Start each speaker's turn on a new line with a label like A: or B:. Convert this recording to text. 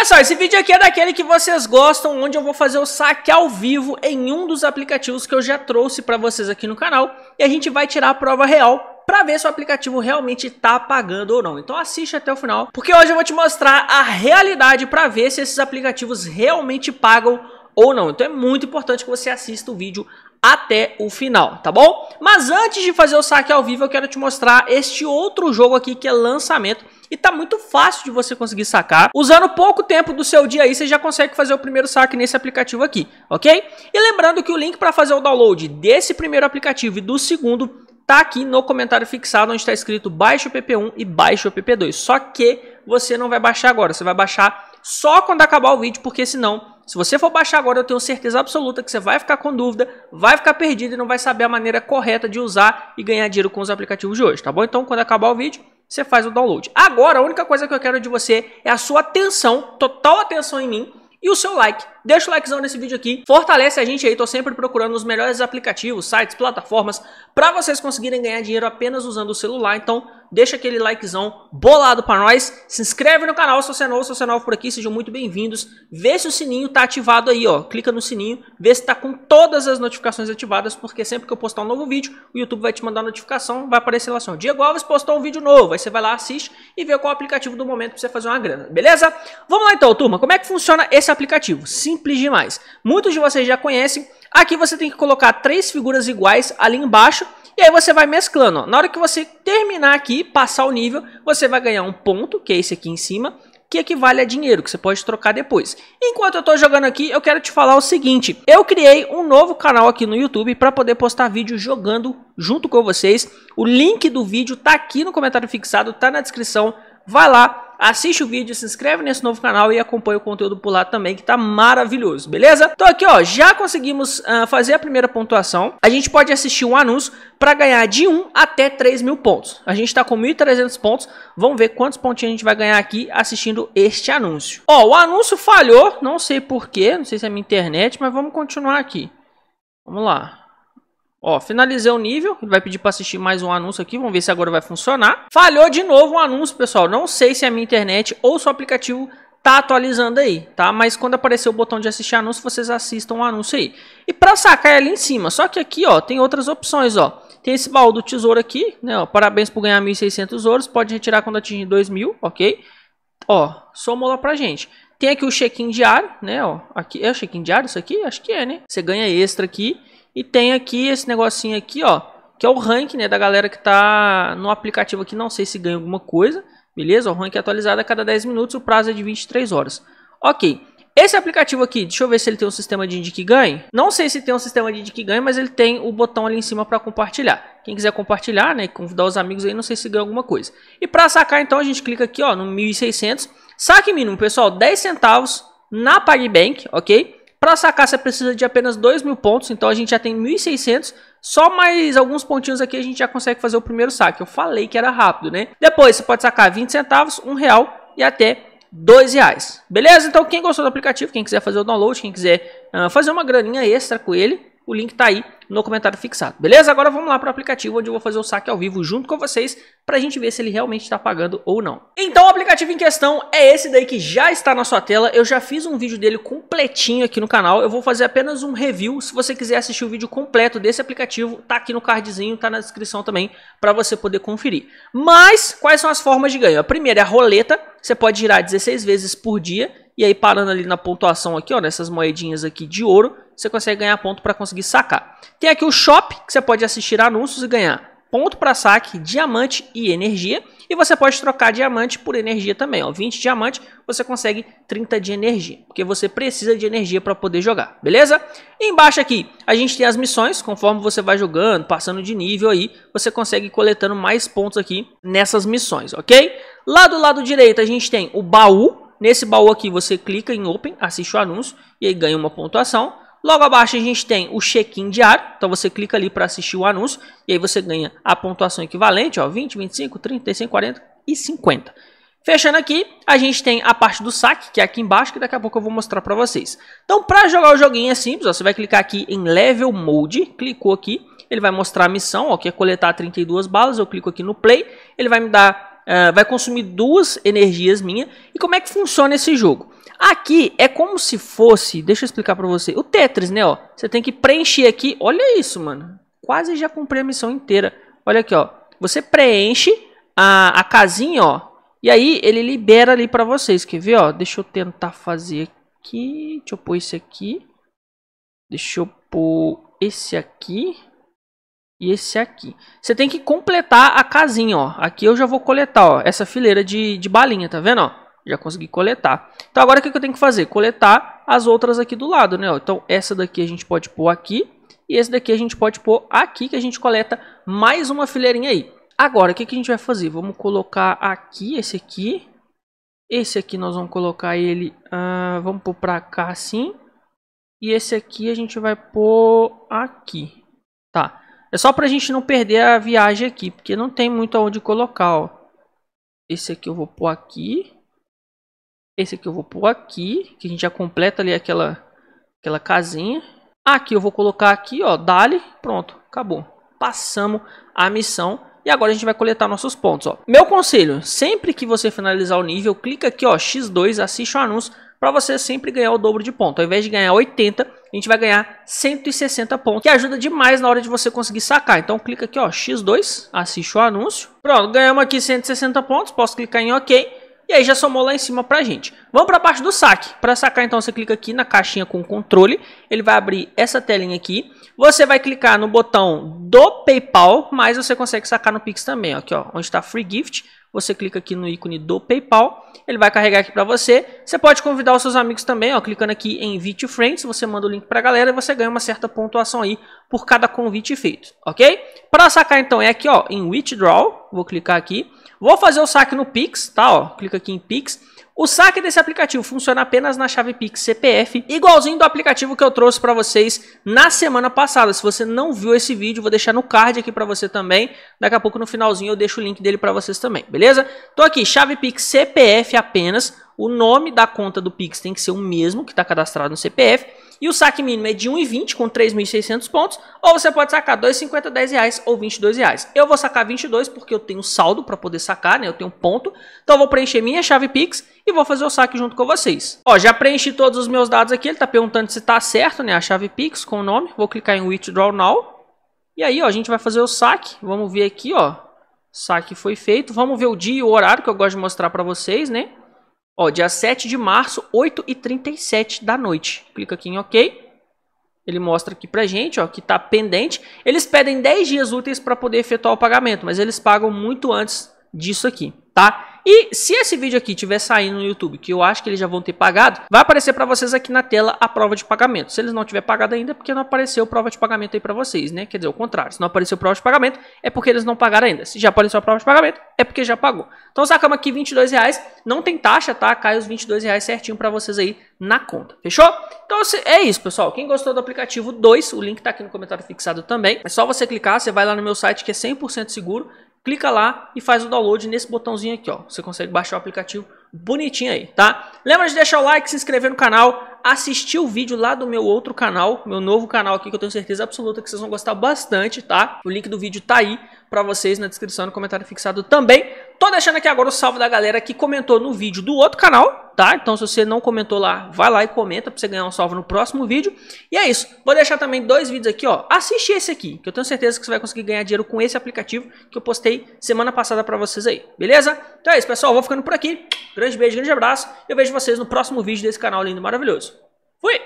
A: Olha só, esse vídeo aqui é daquele que vocês gostam, onde eu vou fazer o saque ao vivo em um dos aplicativos que eu já trouxe para vocês aqui no canal e a gente vai tirar a prova real para ver se o aplicativo realmente tá pagando ou não. Então assiste até o final, porque hoje eu vou te mostrar a realidade para ver se esses aplicativos realmente pagam ou não. Então é muito importante que você assista o vídeo até o final, tá bom? Mas antes de fazer o saque ao vivo, eu quero te mostrar este outro jogo aqui que é lançamento e tá muito fácil de você conseguir sacar. Usando pouco tempo do seu dia aí, você já consegue fazer o primeiro saque nesse aplicativo aqui, ok? E lembrando que o link para fazer o download desse primeiro aplicativo e do segundo tá aqui no comentário fixado onde está escrito baixa o PP1 e baixa o PP2. Só que você não vai baixar agora, você vai baixar só quando acabar o vídeo, porque senão, se você for baixar agora, eu tenho certeza absoluta que você vai ficar com dúvida, vai ficar perdido e não vai saber a maneira correta de usar e ganhar dinheiro com os aplicativos de hoje, tá bom? Então, quando acabar o vídeo, você faz o download. Agora, a única coisa que eu quero de você é a sua atenção, total atenção em mim e o seu like deixa o likezão nesse vídeo aqui, fortalece a gente aí, tô sempre procurando os melhores aplicativos, sites, plataformas, para vocês conseguirem ganhar dinheiro apenas usando o celular, então deixa aquele likezão bolado para nós, se inscreve no canal se você é novo, se você é novo por aqui, sejam muito bem-vindos, vê se o sininho tá ativado aí, ó, clica no sininho, vê se tá com todas as notificações ativadas, porque sempre que eu postar um novo vídeo, o YouTube vai te mandar notificação, vai aparecer lá assim, Diego Alves postou um vídeo novo, aí você vai lá, assiste e vê qual é aplicativo do momento pra você fazer uma grana, beleza? Vamos lá então, turma, como é que funciona esse aplicativo? Sim simples demais. Muitos de vocês já conhecem. Aqui você tem que colocar três figuras iguais ali embaixo e aí você vai mesclando. Ó. Na hora que você terminar aqui, passar o nível, você vai ganhar um ponto, que é esse aqui em cima, que equivale a dinheiro, que você pode trocar depois. Enquanto eu estou jogando aqui, eu quero te falar o seguinte. Eu criei um novo canal aqui no YouTube para poder postar vídeo jogando junto com vocês. O link do vídeo está aqui no comentário fixado, está na descrição. Vai lá, assiste o vídeo, se inscreve nesse novo canal e acompanha o conteúdo por lá também, que tá maravilhoso, beleza? Então aqui, ó, já conseguimos uh, fazer a primeira pontuação. A gente pode assistir um anúncio para ganhar de 1 até 3 mil pontos. A gente tá com 1.300 pontos, vamos ver quantos pontinhos a gente vai ganhar aqui assistindo este anúncio. Ó, o anúncio falhou, não sei porquê, não sei se é minha internet, mas vamos continuar aqui. Vamos lá. Ó, finalizei o nível, ele vai pedir para assistir mais um anúncio aqui, vamos ver se agora vai funcionar. Falhou de novo um anúncio, pessoal, não sei se é a minha internet ou se o aplicativo tá atualizando aí, tá? Mas quando aparecer o botão de assistir anúncio, vocês assistam o anúncio aí. E para sacar é ali em cima, só que aqui, ó, tem outras opções, ó. Tem esse baú do tesouro aqui, né, ó, parabéns por ganhar 1.600 ouros, pode retirar quando atingir 2.000, ok? Ó, somou lá pra gente. Tem aqui o check-in diário, né, ó, aqui, é o check-in diário isso aqui? Acho que é, né? Você ganha extra aqui. E tem aqui esse negocinho aqui, ó, que é o rank, né, da galera que tá no aplicativo aqui, não sei se ganha alguma coisa, beleza? O rank é atualizado a cada 10 minutos, o prazo é de 23 horas. OK. Esse aplicativo aqui, deixa eu ver se ele tem um sistema de indique ganhe. Não sei se tem um sistema de indique ganhe, mas ele tem o botão ali em cima para compartilhar. Quem quiser compartilhar, né, convidar os amigos aí, não sei se ganha alguma coisa. E para sacar então a gente clica aqui, ó, no 1600. Saque mínimo, pessoal, 10 centavos na PagBank, OK? Para sacar você precisa de apenas 2 mil pontos, então a gente já tem 1.600. Só mais alguns pontinhos aqui a gente já consegue fazer o primeiro saque. Eu falei que era rápido, né? Depois você pode sacar 20 centavos, 1 real e até dois reais. Beleza? Então quem gostou do aplicativo, quem quiser fazer o download, quem quiser uh, fazer uma graninha extra com ele, o link tá aí no comentário fixado. Beleza? Agora vamos lá para o aplicativo onde eu vou fazer o saque ao vivo junto com vocês para a gente ver se ele realmente está pagando ou não. Então o aplicativo em questão é esse daí que já está na sua tela. Eu já fiz um vídeo dele completinho aqui no canal. Eu vou fazer apenas um review. Se você quiser assistir o vídeo completo desse aplicativo, tá aqui no cardzinho, tá na descrição também para você poder conferir. Mas quais são as formas de ganho? A primeira é a roleta. Você pode girar 16 vezes por dia e aí parando ali na pontuação aqui, ó, nessas moedinhas aqui de ouro, você consegue ganhar ponto para conseguir sacar. Tem aqui o shop, que você pode assistir anúncios e ganhar ponto para saque, diamante e energia. E você pode trocar diamante por energia também. Ó. 20 diamante, você consegue 30 de energia. Porque você precisa de energia para poder jogar, beleza? E embaixo aqui, a gente tem as missões. Conforme você vai jogando, passando de nível aí, você consegue coletando mais pontos aqui nessas missões, ok? Lá do lado direito, a gente tem o baú Nesse baú aqui você clica em Open, assiste o anúncio e aí ganha uma pontuação. Logo abaixo a gente tem o check-in diário, então você clica ali para assistir o anúncio e aí você ganha a pontuação equivalente, ó, 20, 25, 30, 140 40 e 50. Fechando aqui, a gente tem a parte do saque, que é aqui embaixo, que daqui a pouco eu vou mostrar para vocês. Então, para jogar o joguinho é simples, ó, você vai clicar aqui em Level Mode, clicou aqui, ele vai mostrar a missão, ó, que é coletar 32 balas, eu clico aqui no Play, ele vai me dar ah, vai consumir duas energias minha. E como é que funciona esse jogo? Aqui é como se fosse, deixa eu explicar para você, o Tetris, né, ó. Você tem que preencher aqui, olha isso, mano. Quase já cumpri a missão inteira. Olha aqui, ó. Você preenche a, a casinha, ó. E aí ele libera ali para vocês, quer ver, ó? Deixa eu tentar fazer aqui. Deixa eu pôr esse aqui. Deixa eu pôr esse aqui e esse aqui. Você tem que completar a casinha, ó. Aqui eu já vou coletar, ó, essa fileira de, de balinha, tá vendo, ó? Já consegui coletar. Então agora o que eu tenho que fazer? Coletar as outras aqui do lado, né? Ó. Então essa daqui a gente pode pôr aqui e esse daqui a gente pode pôr aqui que a gente coleta mais uma fileirinha aí. Agora, o que, que a gente vai fazer? Vamos colocar aqui esse aqui. Esse aqui nós vamos colocar ele... Uh, vamos pôr pra cá assim. E esse aqui a gente vai pôr aqui. Tá. É só pra gente não perder a viagem aqui, porque não tem muito aonde colocar, ó. Esse aqui eu vou pôr aqui. Esse aqui eu vou pôr aqui, que a gente já completa ali aquela, aquela casinha. Aqui eu vou colocar aqui, ó, dali, pronto, acabou. Passamos a missão e agora a gente vai coletar nossos pontos, ó. Meu conselho, sempre que você finalizar o nível, clica aqui, ó, X2, assiste o anúncio, para você sempre ganhar o dobro de ponto. Ao invés de ganhar 80, a gente vai ganhar 160 pontos, que ajuda demais na hora de você conseguir sacar. Então clica aqui, ó, X2, assiste o anúncio. Pronto, ganhamos aqui 160 pontos, posso clicar em OK. E aí já somou lá em cima pra gente. Vamos para a parte do saque. Para sacar, então, você clica aqui na caixinha com controle. Ele vai abrir essa telinha aqui. Você vai clicar no botão do PayPal, mas você consegue sacar no Pix também. Aqui, ó, onde está Free Gift. Você clica aqui no ícone do PayPal, ele vai carregar aqui para você. Você pode convidar os seus amigos também, ó, clicando aqui em Invite Friends, você manda o link para a galera e você ganha uma certa pontuação aí por cada convite feito, ok? Para sacar então é aqui ó, em Withdraw, vou clicar aqui. Vou fazer o saque no Pix, tá? Ó, clica aqui em Pix. O saque desse aplicativo funciona apenas na chave Pix CPF, igualzinho do aplicativo que eu trouxe para vocês na semana passada. Se você não viu esse vídeo, vou deixar no card aqui para você também. Daqui a pouco no finalzinho eu deixo o link dele para vocês também, beleza? Então aqui, chave Pix CPF apenas o nome da conta do Pix tem que ser o mesmo que está cadastrado no CPF. E o saque mínimo é de 1,20 com 3.600 pontos. Ou você pode sacar 2,50, 10 reais ou 22 reais. Eu vou sacar 22 porque eu tenho saldo para poder sacar, né? Eu tenho ponto. Então vou preencher minha chave Pix e vou fazer o saque junto com vocês. Ó, já preenchi todos os meus dados aqui. Ele está perguntando se está certo, né? A chave Pix com o nome. Vou clicar em Withdraw Now. E aí, ó, a gente vai fazer o saque. Vamos ver aqui, ó. Saque foi feito. Vamos ver o dia e o horário que eu gosto de mostrar para vocês, né? Ó, dia 7 de março, 8h37 da noite. Clica aqui em OK. Ele mostra aqui pra gente, ó, que tá pendente. Eles pedem 10 dias úteis para poder efetuar o pagamento, mas eles pagam muito antes disso aqui, tá? E se esse vídeo aqui tiver saindo no YouTube, que eu acho que eles já vão ter pagado, vai aparecer para vocês aqui na tela a prova de pagamento. Se eles não tiver pagado ainda, é porque não apareceu prova de pagamento aí para vocês, né? Quer dizer, o contrário, se não apareceu prova de pagamento, é porque eles não pagaram ainda. Se já apareceu a prova de pagamento, é porque já pagou. Então sacamos aqui 22 reais, não tem taxa, tá? Cai os 22 reais certinho para vocês aí na conta, fechou? Então é isso, pessoal. Quem gostou do aplicativo 2, o link tá aqui no comentário fixado também. É só você clicar, você vai lá no meu site que é 100% seguro clica lá e faz o download nesse botãozinho aqui, ó. Você consegue baixar o aplicativo bonitinho aí, tá? Lembra de deixar o like, se inscrever no canal, assistir o vídeo lá do meu outro canal, meu novo canal aqui que eu tenho certeza absoluta que vocês vão gostar bastante, tá? O link do vídeo tá aí para vocês na descrição, no comentário fixado também. Tô deixando aqui agora o salve da galera que comentou no vídeo do outro canal, tá? Então se você não comentou lá, vai lá e comenta pra você ganhar um salve no próximo vídeo. E é isso. Vou deixar também dois vídeos aqui, ó. Assiste esse aqui, que eu tenho certeza que você vai conseguir ganhar dinheiro com esse aplicativo que eu postei semana passada pra vocês aí, beleza? Então é isso, pessoal. Vou ficando por aqui. Grande beijo, grande abraço. Eu vejo vocês no próximo vídeo desse canal lindo e maravilhoso. Fui!